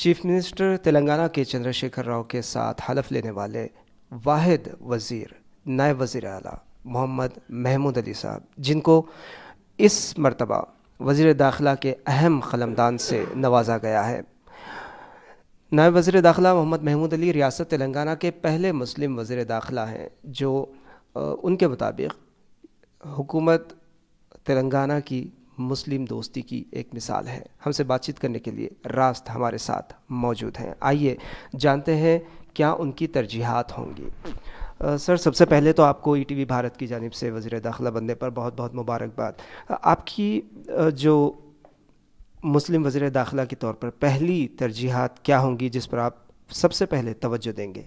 chief minister Telangana کے چندر شیکھر راؤ کے ساتھ حلف لینے والے واحد وزیر نائب وزیر اعلیٰ محمد محمود علی صاحب جن کو اس مرتبہ وزیر داخلہ کے اہم خلمدان سے نوازا گیا ہے نائب وزیر داخلہ محمد محمود علی ریاست تلنگانہ کے پہلے مسلم وزیر داخلہ ہیں جو ان کے مطابق حکومت تلنگانہ کی مسلم دوستی کی ایک مثال ہے ہم سے بات چیت کرنے کے لیے راست ہمارے ساتھ موجود ہیں آئیے جانتے ہیں کیا ان کی ترجیحات ہوں گی سر سب سے پہلے تو آپ کو ای ٹی وی بھارت کی جانب سے وزیر داخلہ بننے پر بہت بہت مبارک آپ کی جو مسلم وزیر داخلہ کے طور پر پہلی ترجیحات کیا ہوں گی جس پر آپ سب سے پہلے توجہ دیں گے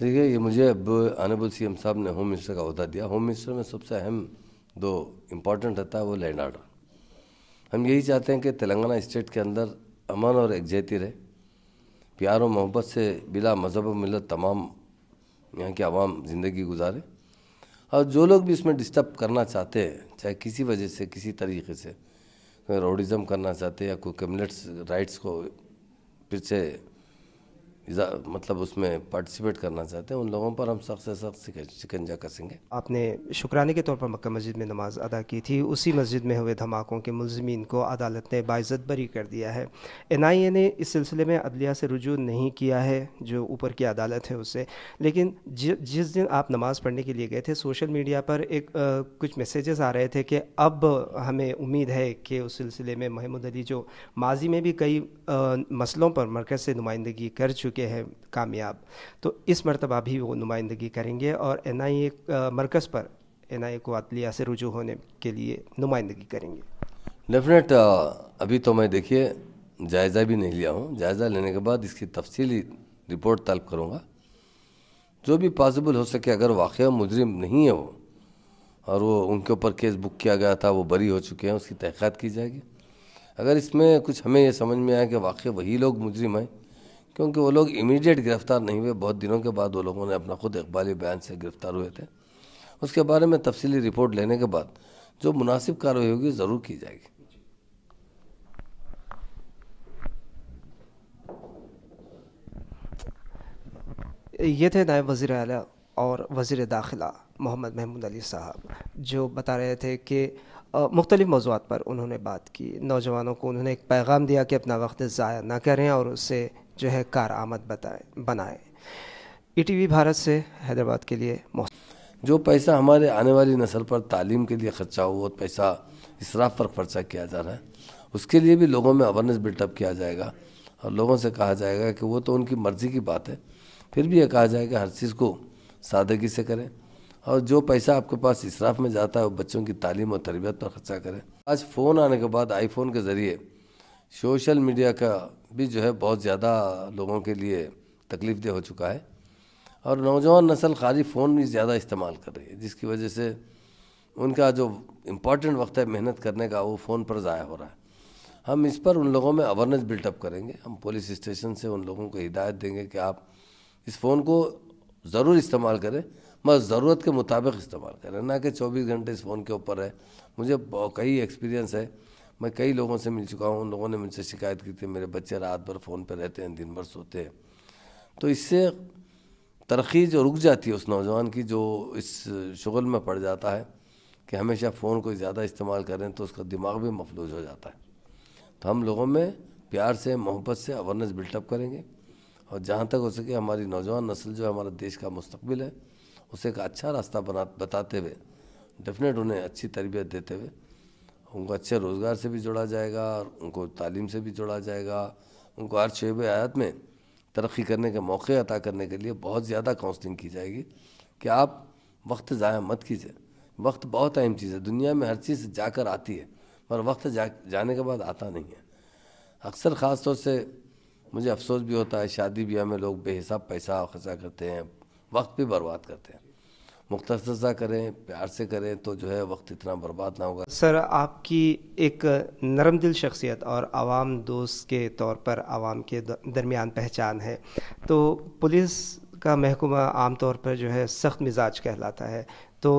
دیکھیے یہ مجھے اب انبل سی ایم صاحب نے ہوم منسٹر کا عہدہ دیا ہوم منسٹر میں سب سے اہم دو امپورٹنٹ رہتا ہے وہ لینڈ آرڈر ہم یہی چاہتے ہیں کہ تلنگانہ اسٹیٹ کے اندر امن اور یکجہتی رہے پیار و محبت سے بلا مذہب و ملت تمام یہاں کی عوام زندگی گزارے اور جو لوگ بھی اس میں ڈسٹرب کرنا چاہتے ہیں چاہے کسی وجہ سے کسی طریقے سے روڈیزم کرنا چاہتے ہیں یا کوئی کمیونٹس رائٹس کو پھر سے مطلب اس میں پارٹیسپیٹ کرنا چاہتے ہیں ان لوگوں پر ہم سخت سے سخت کسیں گے آپ نے شکرانے کے طور پر مکہ مسجد میں نماز ادا کی تھی اسی مسجد میں ہوئے دھماکوں کے ملزمین کو عدالت نے باعزت بری کر دیا ہے این آئی اے نے اس سلسلے میں عدلیہ سے رجوع نہیں کیا ہے جو اوپر کی عدالت ہے اس سے لیکن جی- جس دن آپ نماز پڑھنے کے لیے گئے تھے سوشل میڈیا پر ایک کچھ میسیجز آ رہے تھے کہ اب ہمیں امید ہے کہ اس سلسلے میں محمود علی جو ماضی میں بھی کئی مسئلوں پر مرکز سے نمائندگی کر چکے ہیں کامیاب تو اس مرتبہ بھی وہ نمائندگی کریں گے اور این آئی اے مرکز پر این آئی اے کو عطلیہ سے رجوع ہونے کے لیے نمائندگی کریں گے ڈیفینیٹ ابھی تو میں دیکھیے جائزہ بھی نہیں لیا ہوں جائزہ لینے کے بعد اس کی تفصیلی رپورٹ طلب کروں گا جو بھی پاسبل ہو سکے اگر واقعہ مجرم نہیں ہے وہ اور وہ ان کے اوپر کیس بک کیا گیا تھا وہ بری ہو چکے ہیں اس کی تحقیقات کی جائے گی اگر اس میں کچھ ہمیں یہ سمجھ میں آیا کہ واقعہ وہی لوگ مجرم ہیں کیونکہ وہ لوگ امیڈیٹ گرفتار نہیں ہوئے بہت دنوں کے بعد وہ لوگوں نے اپنا خود اقبالی بیان سے گرفتار ہوئے تھے اس کے بارے میں تفصیلی رپورٹ لینے کے بعد جو مناسب کاروائی ہوگی ضرور کی جائے گی یہ تھے نائب وزیر اعلیٰ اور وزیر داخلہ محمد محمود علی صاحب جو بتا رہے تھے کہ مختلف موضوعات پر انہوں نے بات کی نوجوانوں کو انہوں نے ایک پیغام دیا کہ اپنا وقت ضائع نہ کریں اور اسے جو ہے کارآمد بتائیں بنائے ای ٹی وی بھارت سے حیدرآباد کے لیے محسن جو پیسہ ہمارے آنے والی نسل پر تعلیم کے لیے خرچہ ہو وہ پیسہ اسراف پر خرچہ کیا جا رہا ہے اس کے لیے بھی لوگوں میں اویرنیس بلٹ اپ کیا جائے گا اور لوگوں سے کہا جائے گا کہ وہ تو ان کی مرضی کی بات ہے پھر بھی یہ کہا جائے گا ہر چیز کو سادگی سے کریں اور جو پیسہ آپ کے پاس اسراف میں جاتا ہے وہ بچوں کی تعلیم اور تربیت پر خرچہ کریں آج فون آنے کے بعد آئی فون کے ذریعے شوشل میڈیا کا بھی جو ہے بہت زیادہ لوگوں کے لیے تکلیف دہ ہو چکا ہے اور نوجوان نسل خالی فون بھی زیادہ استعمال کر رہی ہے جس کی وجہ سے ان کا جو امپورٹنٹ وقت ہے محنت کرنے کا وہ فون پر ضائع ہو رہا ہے ہم اس پر ان لوگوں میں اویرنس بلٹ اپ کریں گے ہم پولیس اسٹیشن سے ان لوگوں کو ہدایت دیں گے کہ آپ اس فون کو ضرور استعمال کریں بس ضرورت کے مطابق استعمال کریں نہ کہ چوبیس گھنٹے اس فون کے اوپر ہے مجھے کئی ایکسپیرینس ہے میں کئی لوگوں سے مل چکا ہوں ان لوگوں نے مجھ سے شکایت کی تھی میرے بچے رات بھر فون پہ رہتے ہیں دن بھر سوتے ہیں تو اس سے ترقی جو رک جاتی ہے اس نوجوان کی جو اس شغل میں پڑ جاتا ہے کہ ہمیشہ فون کو زیادہ استعمال کریں تو اس کا دماغ بھی مفلوج ہو جاتا ہے تو ہم لوگوں میں پیار سے محبت سے اویرنیس بلٹ اپ کریں گے اور جہاں تک ہو سکے ہماری نوجوان نسل جو ہے ہمارا دیش کا مستقبل ہے اسے ایک اچھا راستہ بنا بتاتے ہوئے ڈیفینیٹ انہیں اچھی تربیت دیتے ہوئے ان کو اچھے روزگار سے بھی جوڑا جائے گا اور ان کو تعلیم سے بھی جوڑا جائے گا ان کو ہر شعب حیات میں ترقی کرنے کے موقع عطا کرنے کے لیے بہت زیادہ کاؤنسلنگ کی جائے گی کہ آپ وقت ضائع مت کیجیے وقت بہت اہم چیز ہے دنیا میں ہر چیز جا کر آتی ہے پر وقت جا جانے کے بعد آتا نہیں ہے اکثر خاص طور سے مجھے افسوس بھی ہوتا ہے شادی بیاہ میں لوگ بے حساب پیسہ خرچہ کرتے ہیں وقت بھی برباد کرتے ہیں مختصرزہ کریں پیار سے کریں تو جو ہے وقت اتنا برباد نہ ہوگا سر آپ کی ایک نرم دل شخصیت اور عوام دوست کے طور پر عوام کے درمیان پہچان ہے تو پولیس کا محکمہ عام طور پر جو ہے سخت مزاج کہلاتا ہے تو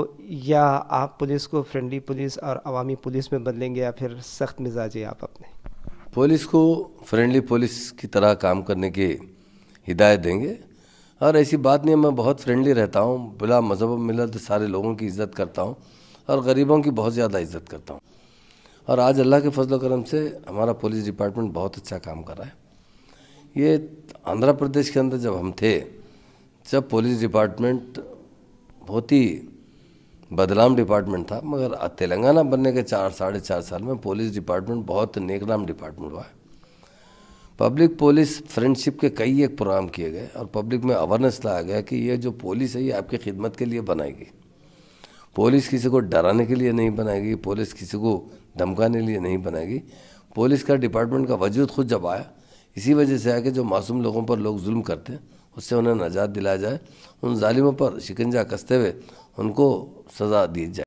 یا آپ پولیس کو فرینڈلی پولیس اور عوامی پولیس میں بدلیں گے یا پھر سخت مزاج ہے آپ اپنے پولیس کو فرینڈلی پولیس کی طرح کام کرنے کی ہدایت دیں گے اور ایسی بات نہیں میں بہت فرینڈلی رہتا ہوں بلا مذہب و ملت سارے لوگوں کی عزت کرتا ہوں اور غریبوں کی بہت زیادہ عزت کرتا ہوں اور آج اللہ کے فضل و کرم سے ہمارا پولیس ڈپارٹمنٹ بہت اچھا کام کر رہا ہے یہ آندھرا پردیش کے اندر جب ہم تھے جب پولیس ڈپارٹمنٹ بہت ہی بدنام ڈپارٹمنٹ تھا مگر تلنگانہ بننے کے چار ساڑھے چار سال میں پولیس ڈپارٹمنٹ بہت نیک نام ڈپارٹمنٹ ہوا ہے پبلک پولیس فرینڈشپ کے کئی ایک پروگرام کیے گئے اور پبلک میں اویرنس لایا گیا کہ یہ جو پولیس ہے یہ آپ کی خدمت کے لیے بنائے گی پولیس کسی کو ڈرانے کے لیے نہیں بنائے گی پولیس کسی کو دھمکانے لیے نہیں بنائے گی پولیس کا ڈپارٹمنٹ کا وجود خود جب آیا اسی وجہ سے آیا کہ جو معصوم لوگوں پر لوگ ظلم کرتے ہیں اس سے انہیں نجات دلایا جائے ان ظالموں پر شکنجہ کستے ہوئے ان کو سزا دی جائے